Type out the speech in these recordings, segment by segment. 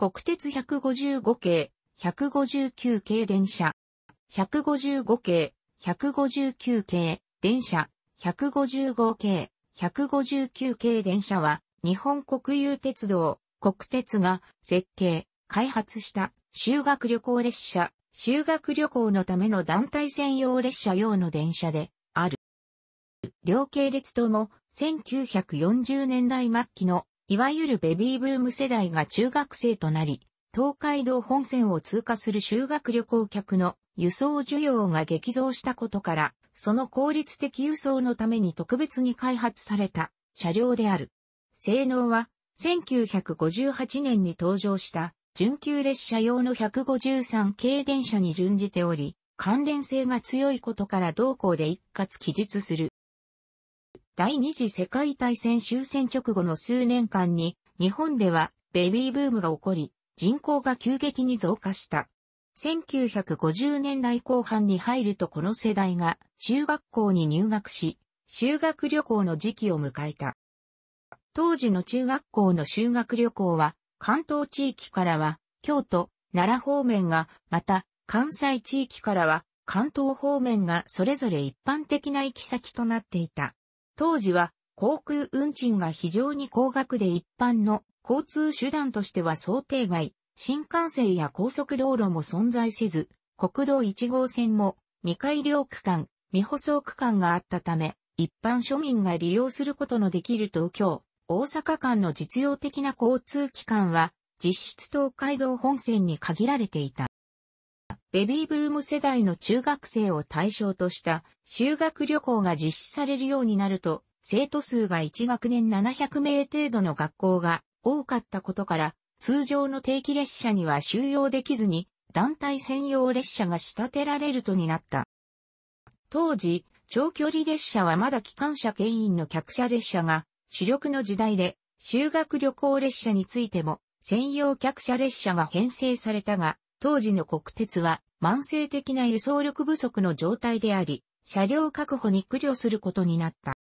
国鉄155系、159系電車。155系、159系電車、155系、159系電車は、日本国有鉄道、国鉄が設計、開発した修学旅行列車、修学旅行のための団体専用列車用の電車である。両系列とも1940年代末期のいわゆるベビーブーム世代が中学生となり、東海道本線を通過する修学旅行客の輸送需要が激増したことから、その効率的輸送のために特別に開発された車両である。性能は1958年に登場した準急列車用の153系電車に準じており、関連性が強いことから同校で一括記述する第二次世界大戦終戦直後の数年間に、日本ではベビーブームが起こり、人口が急激に増加した。1950年代後半に入るとこの世代が中学校に入学し、修学旅行の時期を迎えた。当時の中学校の修学旅行は、関東地域からは京都、奈良方面が、また関西地域からは関東方面がそれぞれ一般的な行き先となっていた。当時は航空運賃が非常に高額で一般の交通手段としては想定外、新幹線や高速道路も存在せず、国道1号線も未改良区間、未舗装区間があったため、一般庶民が利用することのできる東京、大阪間の実用的な交通機関は、実質東海道本線に限られていた。ベビーブーム世代の中学生を対象とした修学旅行が実施されるようになると、生徒数が1学年700名程度の学校が多かったことから、通常の定期列車には収容できずに、団体専用列車が仕立てられるとになった。当時、長距離列車はまだ機関車牽引の客車列車が主力の時代で、修学旅行列車についても専用客車列車が編成されたが、当時の国鉄は慢性的な輸送力不足の状態であり、車両確保に苦慮することになった。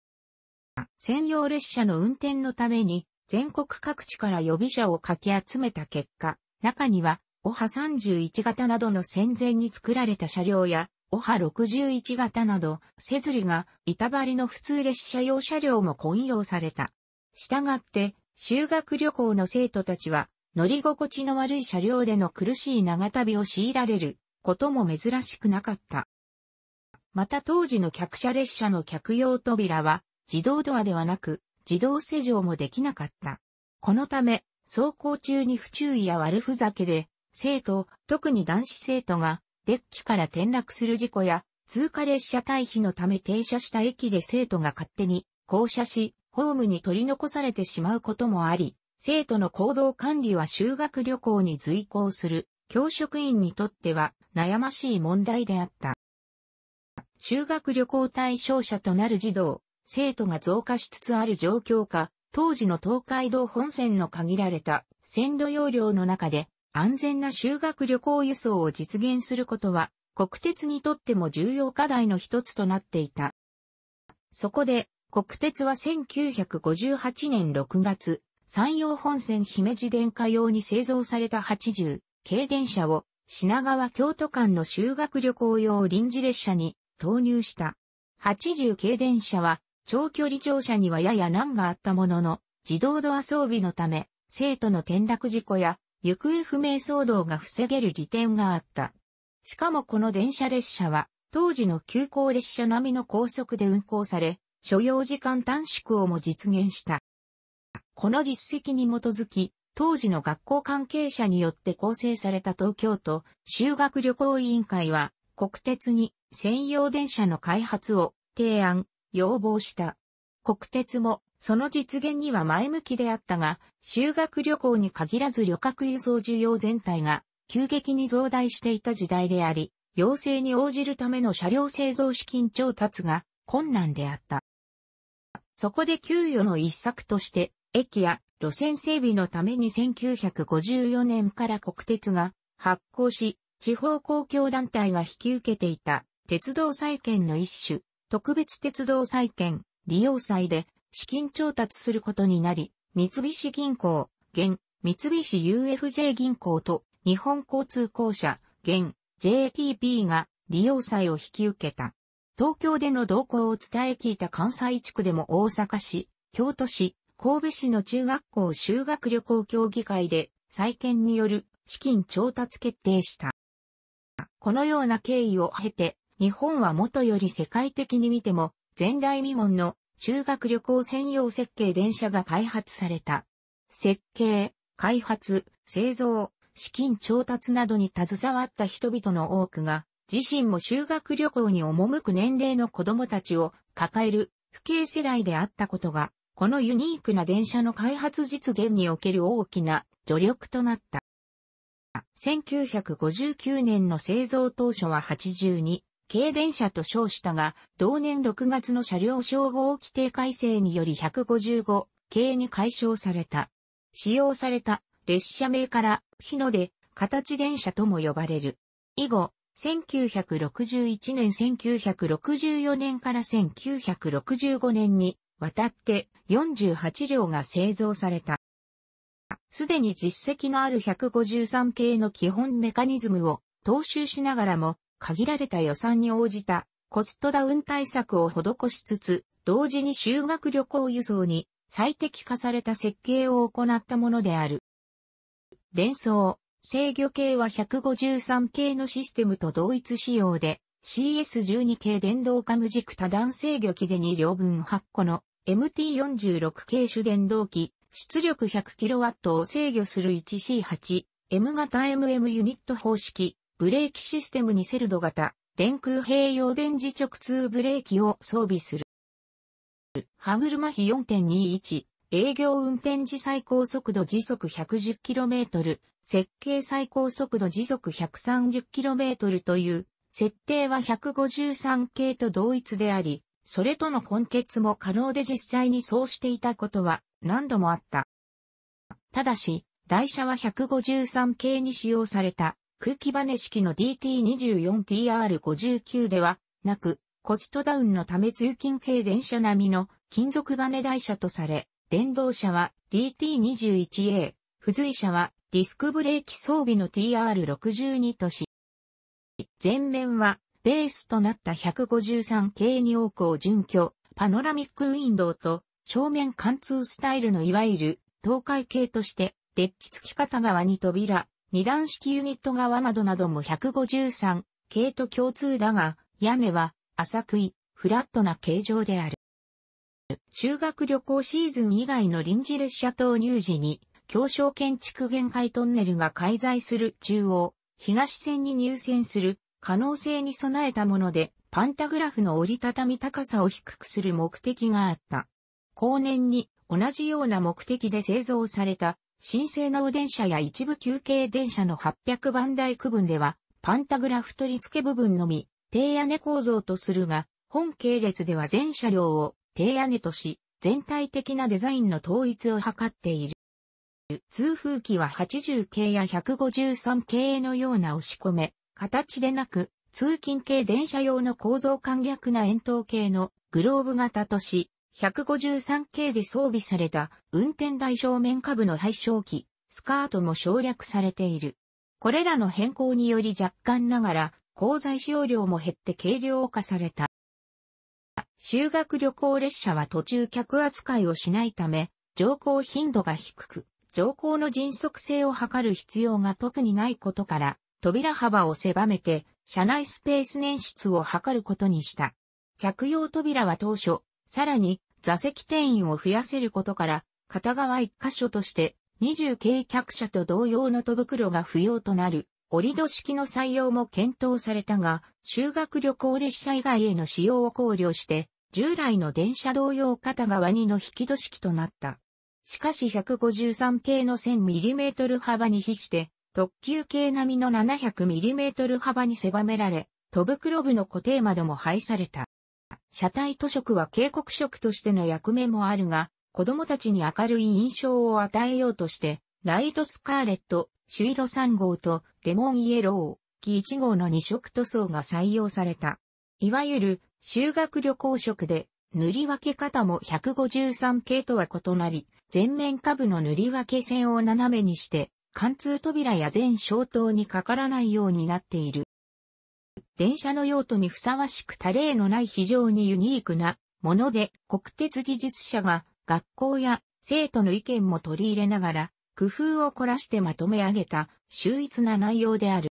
専用列車の運転のために全国各地から予備車をかき集めた結果、中には、オハ31型などの戦前に作られた車両や、オハ61型など、セズリが、板張りの普通列車用車両も混用された。したがって、修学旅行の生徒たちは、乗り心地の悪い車両での苦しい長旅を強いられることも珍しくなかった。また当時の客車列車の客用扉は自動ドアではなく自動施錠もできなかった。このため走行中に不注意や悪ふざけで生徒、特に男子生徒がデッキから転落する事故や通過列車退避のため停車した駅で生徒が勝手に降車し、ホームに取り残されてしまうこともあり、生徒の行動管理は修学旅行に随行する教職員にとっては悩ましい問題であった。修学旅行対象者となる児童、生徒が増加しつつある状況下、当時の東海道本線の限られた線路容量の中で安全な修学旅行輸送を実現することは国鉄にとっても重要課題の一つとなっていた。そこで国鉄は1958年6月、山陽本線姫路電化用に製造された80軽電車を品川京都間の修学旅行用臨時列車に投入した。80軽電車は長距離乗車にはやや難があったものの自動ドア装備のため生徒の転落事故や行方不明騒動が防げる利点があった。しかもこの電車列車は当時の急行列車並みの高速で運行され所要時間短縮をも実現した。この実績に基づき、当時の学校関係者によって構成された東京都修学旅行委員会は、国鉄に専用電車の開発を提案、要望した。国鉄もその実現には前向きであったが、修学旅行に限らず旅客輸送需要全体が急激に増大していた時代であり、要請に応じるための車両製造資金調達が困難であった。そこで給与の一策として、駅や路線整備のために1954年から国鉄が発行し、地方公共団体が引き受けていた鉄道債券の一種、特別鉄道債券、利用債で資金調達することになり、三菱銀行、現、三菱 UFJ 銀行と日本交通公社、現、JTP が利用債を引き受けた。東京での動向を伝え聞いた関西地区でも大阪市、京都市、神戸市の中学校修学旅行協議会で再建による資金調達決定した。このような経緯を経て、日本は元より世界的に見ても、前代未聞の修学旅行専用設計電車が開発された。設計、開発、製造、資金調達などに携わった人々の多くが、自身も修学旅行に赴く年齢の子供たちを抱える不敬世代であったことがこのユニークな電車の開発実現における大きな助力となった。1959年の製造当初は82軽電車と称したが、同年6月の車両称号規定改正により155系に解消された。使用された列車名から日の出、形電車とも呼ばれる。以後、1961年1964年から1965年に渡って48両が製造された。すでに実績のある153系の基本メカニズムを踏襲しながらも、限られた予算に応じたコストダウン対策を施しつつ、同時に修学旅行輸送に最適化された設計を行ったものである。伝送、制御系は153系のシステムと同一仕様で、CS12 系電動カム軸多段制御機で2両分8個の MT46 系主電動機、出力 100kW を制御する 1C8、M 型 MM ユニット方式、ブレーキシステムにセルド型、電空併用電磁直通ブレーキを装備する。歯車比4.21、営業運転時最高速度時速 110km、設計最高速度時速 130km という、設定は153系と同一であり、それとの根結も可能で実際にそうしていたことは何度もあった。ただし、台車は153系に使用された空気バネ式の DT24TR59 ではなく、コストダウンのため通勤系電車並みの金属バネ台車とされ、電動車は DT21A、付随車はディスクブレーキ装備の TR62 とし、前面はベースとなった153系2多くを準拠、パノラミックウィンドウと正面貫通スタイルのいわゆる東海系として、デッキ付き片側に扉、二段式ユニット側窓なども153系と共通だが、屋根は浅くい、フラットな形状である。修学旅行シーズン以外の臨時列車投入時に、狭小建築限界トンネルが介在する中央、東線に入線する可能性に備えたもので、パンタグラフの折りたたみ高さを低くする目的があった。後年に同じような目的で製造された新性能電車や一部休憩電車の800番台区分では、パンタグラフ取り付け部分のみ、低屋根構造とするが、本系列では全車両を低屋根とし、全体的なデザインの統一を図っている。通風機は80系や153系のような押し込め、形でなく、通勤系電車用の構造簡略な円筒形のグローブ型とし、153系で装備された運転台正面下部の配正器、スカートも省略されている。これらの変更により若干ながら、鋼材使用量も減って軽量化された。修学旅行列車は途中客扱いをしないため、乗降頻度が低く、乗降の迅速性を図る必要が特にないことから、扉幅を狭めて、車内スペース捻出を図ることにした。客用扉は当初、さらに座席定員を増やせることから、片側一箇所として20軽客車と同様の戸袋が不要となる、折戸式の採用も検討されたが、修学旅行列車以外への使用を考慮して、従来の電車同様片側2の引き戸式となった。しかし153系の 1000mm 幅に比して、特急系並みの 700mm 幅に狭められ、戸袋部の固定窓も配された。車体塗色は警告色としての役目もあるが、子供たちに明るい印象を与えようとして、ライトスカーレット、朱色3号とレモンイエロー、木1号の2色塗装が採用された。いわゆる修学旅行色で、塗り分け方も153系とは異なり、全面下部の塗り分け線を斜めにして、貫通扉や全消灯にかからないようになっている。電車の用途にふさわしく他例のない非常にユニークなもので国鉄技術者が学校や生徒の意見も取り入れながら工夫を凝らしてまとめ上げた秀逸な内容である。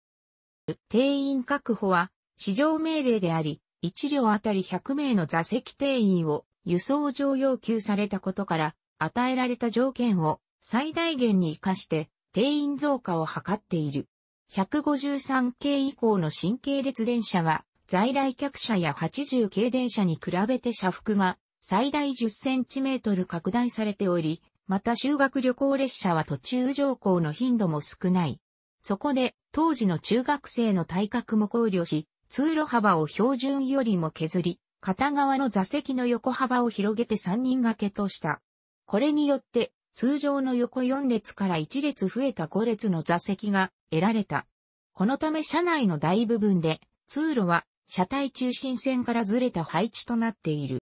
定員確保は市場命令であり、1両あたり100名の座席定員を輸送上要求されたことから与えられた条件を最大限に活かして定員増加を図っている。153系以降の新系列電車は、在来客車や80系電車に比べて車幅が最大10センチメートル拡大されており、また修学旅行列車は途中乗降の頻度も少ない。そこで、当時の中学生の体格も考慮し、通路幅を標準よりも削り、片側の座席の横幅を広げて3人掛けとした。これによって、通常の横4列から1列増えた5列の座席が得られた。このため車内の大部分で通路は車体中心線からずれた配置となっている。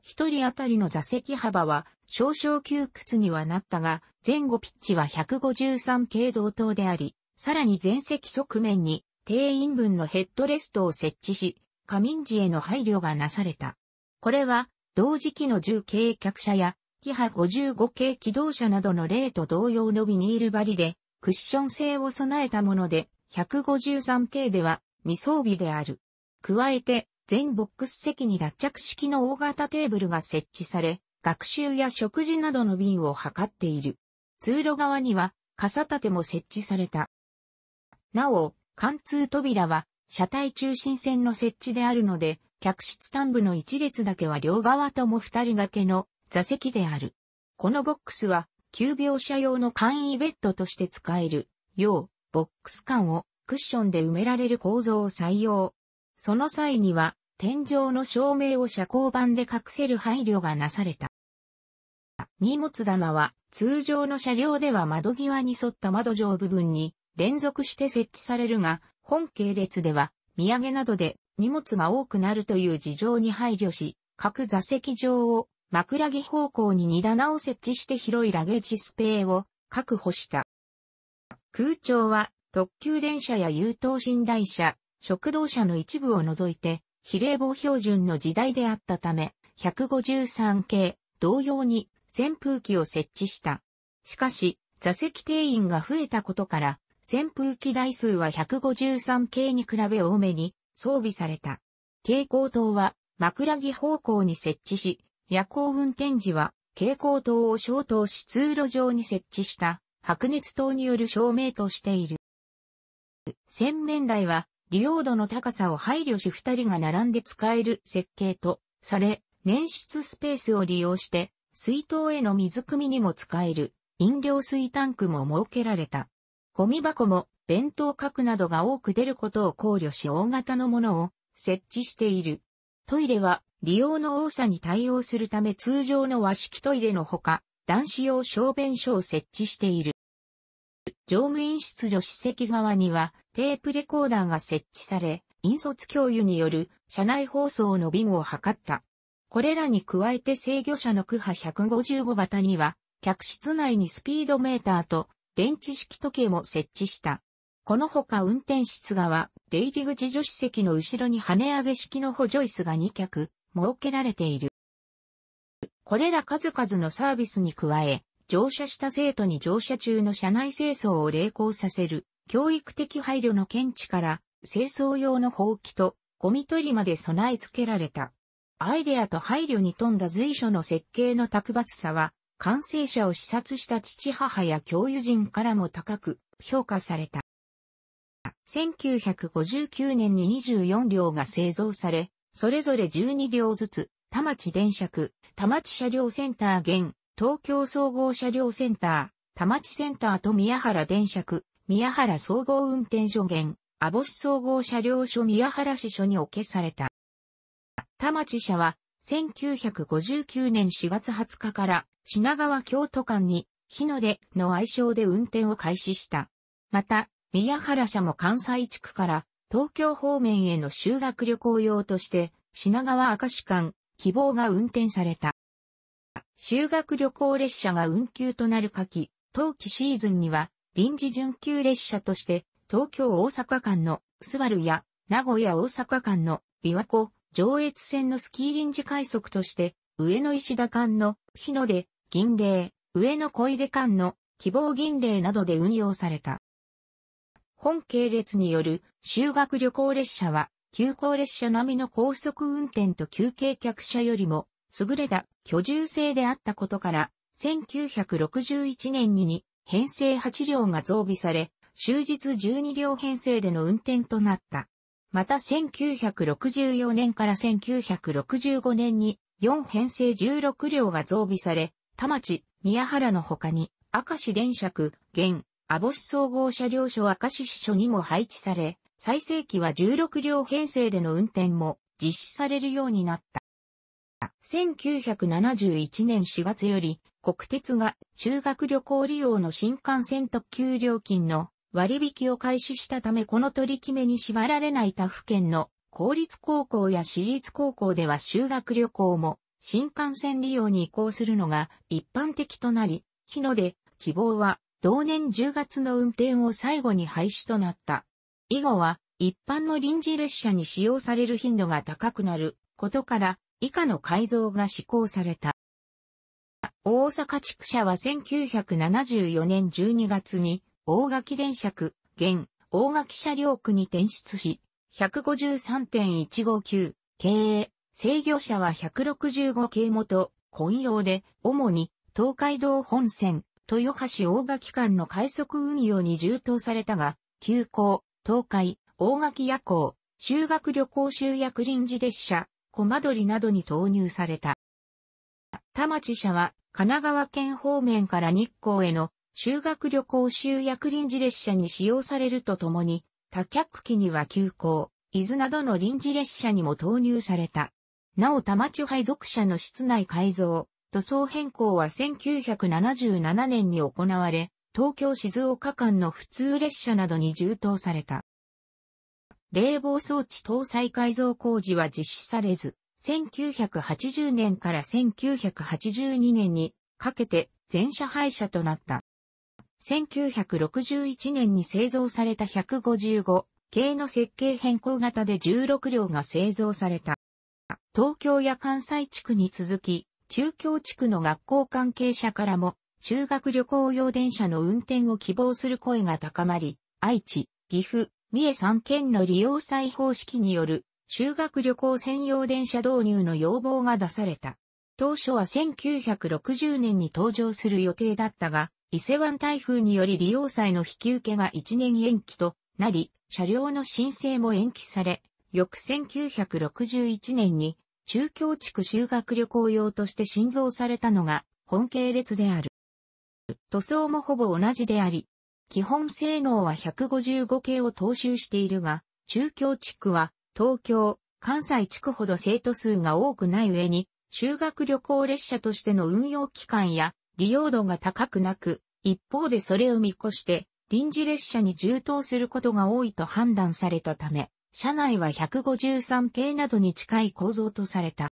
一人当たりの座席幅は少々窮屈にはなったが、前後ピッチは153系同等であり、さらに前席側面に定員分のヘッドレストを設置し、過眠時への配慮がなされた。これは、同時期の重軽客車やキハ55系機動車などの例と同様のビニール張りで、クッション性を備えたもので、153系では未装備である。加えて、全ボックス席に脱着式の大型テーブルが設置され、学習や食事などの便を測っている。通路側には傘立ても設置された。なお、貫通扉は車体中心線の設置であるので、客室端部の一列だけは両側とも二人掛けの座席である。このボックスは、急病者用の簡易ベッドとして使える、よう、ボックス間をクッションで埋められる構造を採用。その際には、天井の照明を遮光板で隠せる配慮がなされた。荷物棚は、通常の車両では窓際に沿った窓上部分に連続して設置されるが、本系列では、土産などで荷物が多くなるという事情に配慮し、各座席上を枕木方向に2棚を設置して広いラゲージスペーを確保した。空調は特急電車や優等寝台車、食堂車の一部を除いて、比例棒標準の時代であったため、153系、同様に扇風機を設置した。しかし、座席定員が増えたことから、扇風機台数は153系に比べ多めに装備された。蛍光灯は枕木方向に設置し、夜行運転時は、蛍光灯を消灯し通路上に設置した白熱灯による照明としている。洗面台は、利用度の高さを配慮し二人が並んで使える設計とされ、捻出スペースを利用して、水筒への水汲みにも使える飲料水タンクも設けられた。ゴミ箱も弁当格などが多く出ることを考慮し大型のものを設置している。トイレは利用の多さに対応するため通常の和式トイレのほか、男子用小便所を設置している。乗務員室助手席側にはテープレコーダーが設置され、引率教諭による車内放送のビムを図った。これらに加えて制御車の区波155型には、客室内にスピードメーターと電池式時計も設置した。このほか運転室側、出入り口助手席の後ろに跳ね上げ式の補助椅子が2脚、設けられている。これら数々のサービスに加え、乗車した生徒に乗車中の車内清掃を励行させる、教育的配慮の見地から、清掃用の放棄と、ゴミ取りまで備え付けられた。アイデアと配慮に富んだ随所の設計の卓抜さは、完成者を視察した父母や教諭人からも高く評価された。1959年に24両が製造され、それぞれ12両ずつ、田町電車区、田町車両センター現、東京総合車両センター、田町センターと宮原電車区、宮原総合運転所現、網市総合車両所宮原支所におけされた。田町社は、1959年4月20日から品川京都間に日の出の愛称で運転を開始した。また、宮原社も関西地区から東京方面への修学旅行用として、品川明石間、希望が運転された。修学旅行列車が運休となる夏季、冬季シーズンには、臨時準急列車として、東京大阪間のスバルや名古屋大阪間の琵琶湖上越線のスキー臨時快速として、上野石田間の日の出、銀霊、上野小出間の希望銀霊などで運用された。本系列による修学旅行列車は、急行列車並みの高速運転と休憩客車よりも、優れた居住性であったことから、1961年に編成8両が増備され、終日12両編成での運転となった。また1964年から1965年に4編成16両が増備され、田町、宮原の他に、明石電車区、現、アボス総合車両所明石支所にも配置され、最盛期は16両編成での運転も実施されるようになった。1971年4月より国鉄が修学旅行利用の新幹線特急料金の割引を開始したためこの取り決めに縛られない他府県の公立高校や私立高校では修学旅行も新幹線利用に移行するのが一般的となり、日ので希望は同年10月の運転を最後に廃止となった。以後は、一般の臨時列車に使用される頻度が高くなることから、以下の改造が施行された。大阪地区車は1974年12月に、大垣電車区、現、大垣車両区に転出し、153.159経営、制御車は165系元、混用で、主に東海道本線、豊橋大垣間の快速運用に充当されたが、急行、東海、大垣夜行、修学旅行集約臨時列車、小間取りなどに投入された。田町社は神奈川県方面から日光への修学旅行集約臨時列車に使用されるとともに、多客機には急行、伊豆などの臨時列車にも投入された。なお、田町配属者の室内改造、塗装変更は1977年に行われ、東京静岡間の普通列車などに充当された。冷房装置搭載改造工事は実施されず、1980年から1982年にかけて全車廃車となった。1961年に製造された155系の設計変更型で16両が製造された。東京や関西地区に続き、中京地区の学校関係者からも、修学旅行用電車の運転を希望する声が高まり、愛知、岐阜、三重三県の利用再方式による修学旅行専用電車導入の要望が出された。当初は1960年に登場する予定だったが、伊勢湾台風により利用債の引き受けが1年延期となり、車両の申請も延期され、翌1961年に中京地区修学旅行用として新造されたのが本系列である。塗装もほぼ同じであり、基本性能は155系を踏襲しているが、中京地区は東京、関西地区ほど生徒数が多くない上に、修学旅行列車としての運用期間や利用度が高くなく、一方でそれを見越して臨時列車に充当することが多いと判断されたため、車内は153系などに近い構造とされた。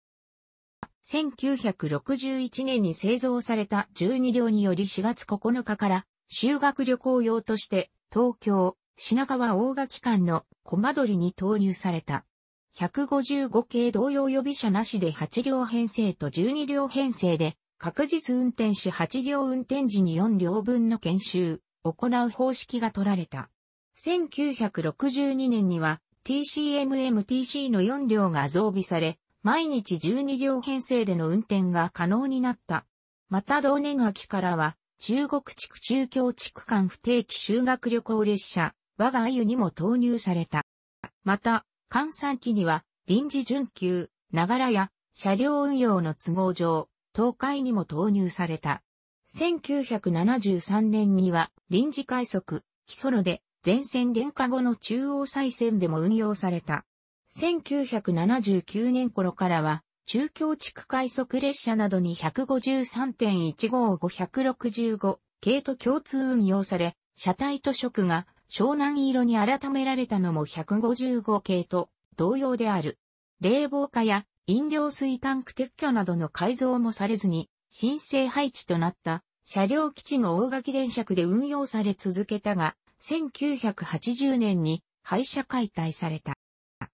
1961年に製造された12両により4月9日から修学旅行用として東京、品川大垣間の小間取に投入された。155系同様予備車なしで8両編成と12両編成で確実運転士8両運転時に4両分の研修、行う方式が取られた。1962年には TCMMTC の4両が増備され、毎日12両編成での運転が可能になった。また同年秋からは、中国地区中京地区間不定期修学旅行列車、我が鮎にも投入された。また、関山期には、臨時準急、ながらや、車両運用の都合上、東海にも投入された。1973年には、臨時快速、基ソロで、全線電化後の中央再線でも運用された。1979年頃からは、中京地区快速列車などに153.15565系と共通運用され、車体と色が湘南色に改められたのも155系と同様である。冷房化や飲料水タンク撤去などの改造もされずに、申請配置となった車両基地の大垣電車区で運用され続けたが、1980年に廃車解体された。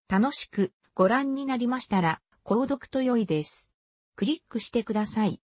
楽しくご覧になりましたら、購読と良いです。クリックしてください。